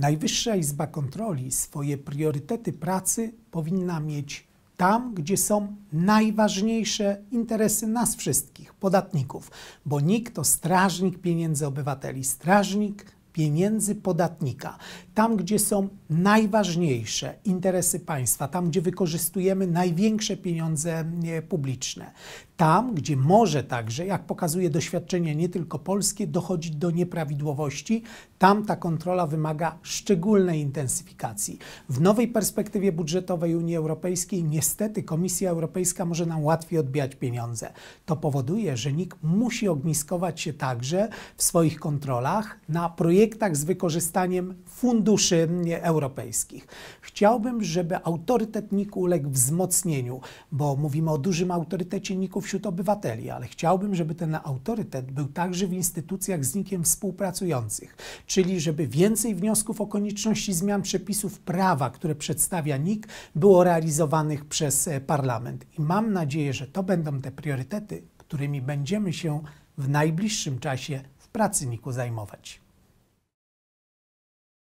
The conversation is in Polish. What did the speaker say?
Najwyższa Izba Kontroli swoje priorytety pracy powinna mieć tam, gdzie są najważniejsze interesy nas wszystkich, podatników, bo NIK to strażnik pieniędzy obywateli, strażnik pieniędzy podatnika. Tam, gdzie są najważniejsze interesy państwa, tam, gdzie wykorzystujemy największe pieniądze publiczne, tam, gdzie może także, jak pokazuje doświadczenie nie tylko polskie, dochodzić do nieprawidłowości, tam ta kontrola wymaga szczególnej intensyfikacji. W nowej perspektywie budżetowej Unii Europejskiej niestety Komisja Europejska może nam łatwiej odbijać pieniądze. To powoduje, że NIK musi ogniskować się także w swoich kontrolach na projektach z wykorzystaniem funduszy europejskich. Chciałbym, żeby autorytet NIK uległ wzmocnieniu, bo mówimy o dużym autorytecie NIK-u wśród obywateli, ale chciałbym, żeby ten autorytet był także w instytucjach z NIK-iem współpracujących, czyli żeby więcej wniosków o konieczności zmian przepisów prawa, które przedstawia NIK, było realizowanych przez e, parlament. I mam nadzieję, że to będą te priorytety, którymi będziemy się w najbliższym czasie w pracy NIK-u zajmować.